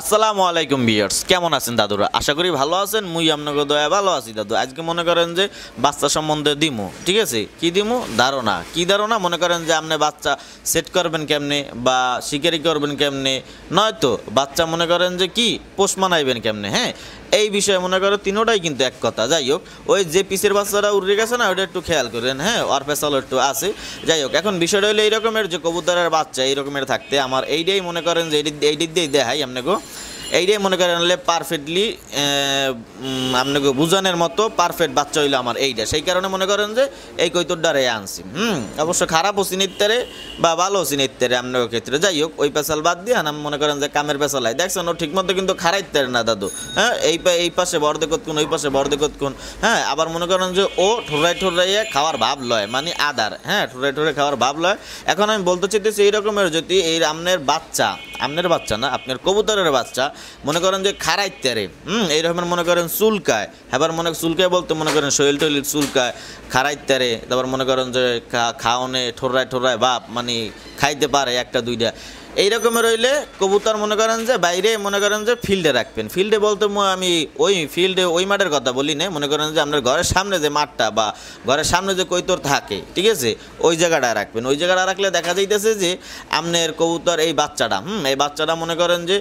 আসসালামু আলাইকুম বিয়ার্স কেমন আছেন দাদুরা আশা করি ভালো আছেন মুই আপনাকে দয়া ভালো আছি দাদু আজকে মনে করেন যে বাচ্চা সম্বন্ধে দিমু ঠিক আছে কি দিমু ধারণা কি ধারণা মনে করেন যে আপনি বাচ্চা সেট করবেন কেমনে বা শিকারি করবেন কেমনে নয়তো বাচ্চা মনে করেন যে কি পোষ মানাইবেন কেমনে হ্যাঁ এই বিষয়ে মনে করো তিনোটাই কিন্তু এক কথা যাই হোক ওই যে পিসের বাচ্চারা উড়ে গেছে না ওটা একটু খেয়াল করেন হ্যাঁ আর পেশাল একটু আছে যাই হোক এখন বিষয়টা হলো এইরকমের যে কবুতরের বাচ্চা এইরকমের থাকতে আমার এইটাই মনে করেন যে এইটি দিয়েই দেখাই আপনাকে এইটাই মনে করেন হলে পারফেক্টলি আপনাকে বুঝানোর মতো পারফেক্ট বাচ্চা হইলো আমার এইটা সেই কারণে মনে করেন যে এই কৈতরটারে আনছি হুম অবশ্য খারাপ হচ্ছে নিত্যারে বা ভালো হচ্ছে নিত্যারে আপনার ক্ষেত্রে যাই হোক ওই পেশাল বাদ দিয়ে আমি মনে করেন যে কামের হয় দেখছেন ও ঠিকমতো কিন্তু খারাইতের না দাদু হ্যাঁ এই পা এই পাশে বড় কোন ওই পাশে বড় কোন হ্যাঁ আবার মনে করেন যে ও ঠোরাই ঠোরাইয়ে খাওয়ার ভাব লয় মানে আদার হ্যাঁ ঠোরাই ঠোরাই খাওয়ার ভাব লয় এখন আমি বলতে চাইতেছি এইরকমের যদি এই আমনের বাচ্চা আপনার বাচ্চা না আপনার কবুতরের বাচ্চা মনে করেন যে খারাইত্যারে হুম এইরকমের মনে করেন চুলকায় আবার মনে চুলকায় বলতে মনে করেন শরীর টলিল চুলকায় তেরে তারপর মনে করেন যে খাওয়ানে ঠোরায় ঠোরায় বাপ মানে খাইতে পারে একটা দুইটা এইরকমে রইলে কবুতর মনে করেন যে বাইরে মনে করেন যে ফিল্ডে রাখবেন ফিল্ডে বলতে আমি ওই ফিল্ডে ওই মাঠের কথা বলি না মনে করেন যে আপনার ঘরের সামনে যে মাঠটা বা ঘরের সামনে যে কৈতর থাকে ঠিক আছে ওই জায়গাটা রাখবেন ওই জায়গাটা রাখলে দেখা যাইতেছে যে আপনার কবুতর এই বাচ্চাটা হুম এই বাচ্চাটা মনে করেন যে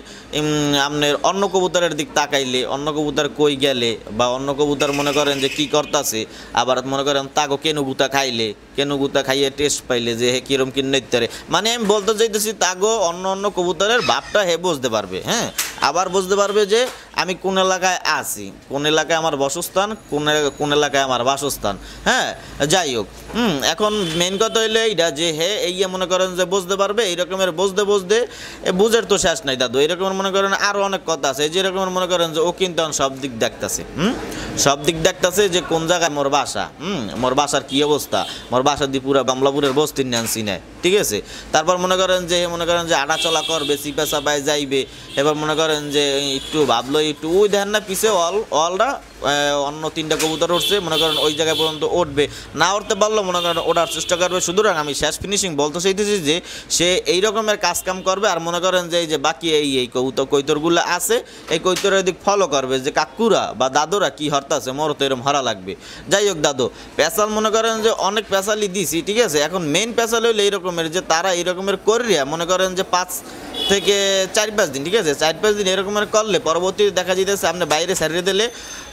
আপনার অন্য কবুতরের দিক তাকাইলে অন্য কবুতর কই গেলে বা অন্য কবুতর মনে করেন যে কী করতেছে আবার মনে করেন তাগো গুতা খাইলে কেন গুতা খাইয়ে টেস্ট পাইলে যে হে কিরম কিনে মানে আমি বলতে চাইতেছি তাগো অন্য অন্য কবুতরের বাপটা হে বুঝতে পারবে হ্যাঁ আবার বুঝতে পারবে যে আমি কোন এলাকায় আছি কোন এলাকায় আমার বাসস্থান কোন কোন এলাকায় আমার বাসস্থান হ্যাঁ যাই হোক হুম এখন মেন কথা হইলো এইটা যে হে এই মনে করেন যে বুঝতে পারবে এই রকমের বুঝতে বুঝতে বুঝের তো শেষ নাই দাদু এইরকমের মনে করেন আরও অনেক কথা আছে যে এরকমের মনে করেন যে ও কিন্তু সব দিক দেখতেছে হুম সব দিক দেখতেছে যে কোন জায়গায় মোর বাসা হুম মোর বাসার কী অবস্থা মোর বাসা দিয়ে পুরা বামলাপুরের বস্তির নানসি নেয় ঠিক আছে তারপর মনে করেন যে মনে করেন যে আটা চলা করবে চিপা পায় যাইবে এবার মনে করেন যে একটু ভাবলো একটু ওই দেখেন না পিছে অল অলরা অন্য তিনটা কবুতর উঠছে মনে করেন ওই জায়গায় পর্যন্ত উঠবে না উঠতে পারলেও মনে করেন ওঠার চেষ্টা করবে সুতরাং আমি শেষ ফিনিশিং বলতে চাইতেছি যে সে এই রকমের কাজকাম করবে আর মনে করেন যে এই যে বাকি এই এই কবুতর কৈতরগুলো আছে এই কৈতরের দিক ফলো করবে যে কাকুরা বা দাদুরা কি হরতাছে মরো তো এরম হারা লাগবে যাই হোক দাদু পেশাল মনে করেন যে অনেক পেশালি দিছি ঠিক আছে এখন মেন পেশাল হইলে এইরকমের যে তারা এই রকমের করিয়া মনে করেন যে পাঁচ থেকে চার পাঁচ দিন ঠিক আছে চার পাঁচ দিন এরকম করলে পরবর্তীতে দেখা যেতেছে আপনি বাইরে সারিয়ে দিলে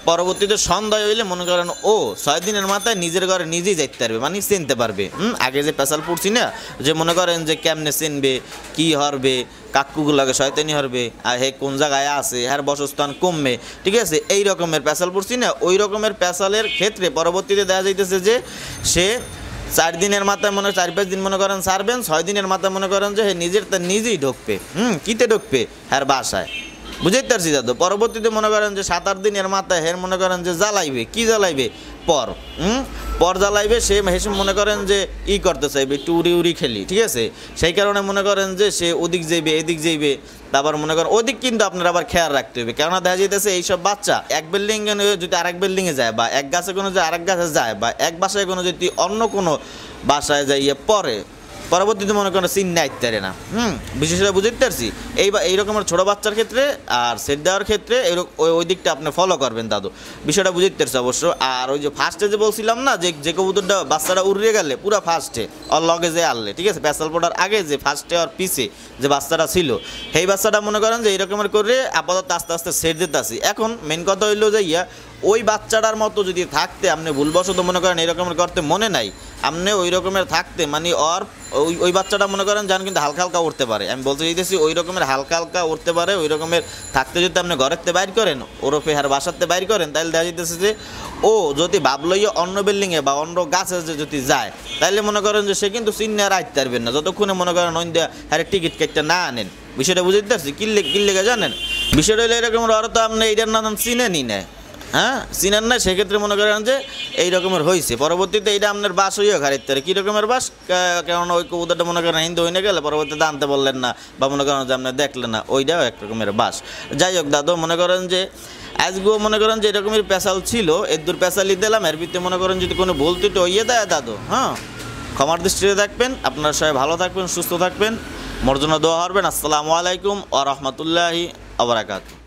পরবর্তীতে সন্ধ্যায় হইলে মনে করেন ও ছয় দিনের মাথায় নিজের ঘরে নিজেই যাইতে পারবে মানে চিনতে পারবে হুম আগে যে পেশাল পড়ছি না যে মনে করেন যে কেমনে চিনবে কি হরবে কাকুগুলোকে শয়তানি হরবে আর হে কোন জায়গায় আছে হ্যার বসস্থান কমবে ঠিক আছে এই রকমের পেশাল পড়ছি না ওই রকমের পেশালের ক্ষেত্রে পরবর্তীতে দেখা যাইতেছে যে সে চার দিনের মাথায় মনে চার পাঁচ দিন মনে করেন সারবেন ছয় দিনের মাথায় মনে করেন যে নিজের তার নিজেই ঢুকবে হুম কিতে ঢুকবে হ্যার বাসায় বুঝাইতে পারছি দাদু পরবর্তীতে মনে করেন যে সাত আট দিনের মাথায় হের মনে করেন যে জ্বালাইবে কি জ্বালাইবে পর হুম পর জ্বালাইবে সে হেসে মনে করেন যে ই করতে চাইবে একটু উড়ি উড়ি খেলি ঠিক আছে সেই কারণে মনে করেন যে সে ওদিক যাইবে এদিক যাইবে তারপর মনে করেন ওদিক কিন্তু আপনার আবার খেয়াল রাখতে হবে কেননা দেখা যেতেছে এইসব বাচ্চা এক বিল্ডিং যদি আরেক বিল্ডিংয়ে যায় বা এক গাছে কোনো যদি আরেক গাছে যায় বা এক বাসায় কোনো যদি অন্য কোনো বাসায় যাইয়ে পরে পরবর্তীতে মনে করেন সিন নেয় ইত্যাদি না হুম বিশেষ করে বুঝতে পারছি এই বা এইরকমের ছোটো বাচ্চার ক্ষেত্রে আর সেট দেওয়ার ক্ষেত্রে ওই দিকটা আপনি ফলো করবেন দাদু বিষয়টা বুঝতে পারছি অবশ্য আর ওই যে ফার্স্টে যে বলছিলাম না যে যে কবুতরটা বাচ্চাটা উড়িয়ে গেলে পুরো ফার্স্টে আর লগে যে আনলে ঠিক আছে প্যাসাল পড়ার আগে যে ফার্স্টে আর পিছে যে বাচ্চাটা ছিল সেই বাচ্চাটা মনে করেন যে এইরকমের করে আপাতত আস্তে আস্তে সেট দিতে আসি এখন মেন কথা হইলো যে ইয়া ওই বাচ্চাটার মতো যদি থাকতে আপনি ভুলবশত মনে করেন এরকমের করতে মনে নাই আপনি ওই রকমের থাকতে মানে অর ওই ওই বাচ্চাটা মনে করেন যান কিন্তু হালকা হালকা উঠতে পারে আমি বলতে চাইতেছি ওই রকমের হালকা হালকা উঠতে পারে ওই রকমের থাকতে যদি আপনি ঘরেরতে বাইর করেন ওরফে হার বাসাতে বাইর করেন তাহলে দেখা যাইতেছে যে ও যদি বাবলইয়ে অন্য বিল্ডিংয়ে বা অন্য গাছে যদি যায় তাহলে মনে করেন যে সে কিন্তু চিন্নে আর আইতে পারবেন না যতক্ষণে মনে করেন অন্য হ্যাঁ টিকিট কেটে না আনেন বিষয়টা বুঝতে পারছি কিল্লে কিল্লেকে জানেন বিষয়টা হইলে এরকম ওরা তো আপনি এইটার নাম চিনেনি নেয় হ্যাঁ চিনেন না সেক্ষেত্রে মনে করেন যে এই রকমের হয়েছে পরবর্তীতে এটা আপনার বাস হইয়া খারিত কী রকমের বাস কেন ওই কবুতরটা মনে করেন হিন্দু হয়ে গেলে পরবর্তীতে আনতে বললেন না বা মনে করেন যে আপনার দেখলেন না ওইটাও এক রকমের বাস যাই হোক দাদু মনে করেন যে আজগুও মনে করেন যে এরকমের পেশাল ছিল এর দূর পেশালি দিলাম এর ভিত্তিতে মনে করেন যদি কোনো ভুল ত্রুটি হইয়ে দেয় দাদু হ্যাঁ ক্ষমার দৃষ্টিতে থাকবেন আপনার সবাই ভালো থাকবেন সুস্থ থাকবেন মর্জনা দোয়া হরবেন আসসালামু আলাইকুম আ রহমতুল্লাহি আবরাকাতু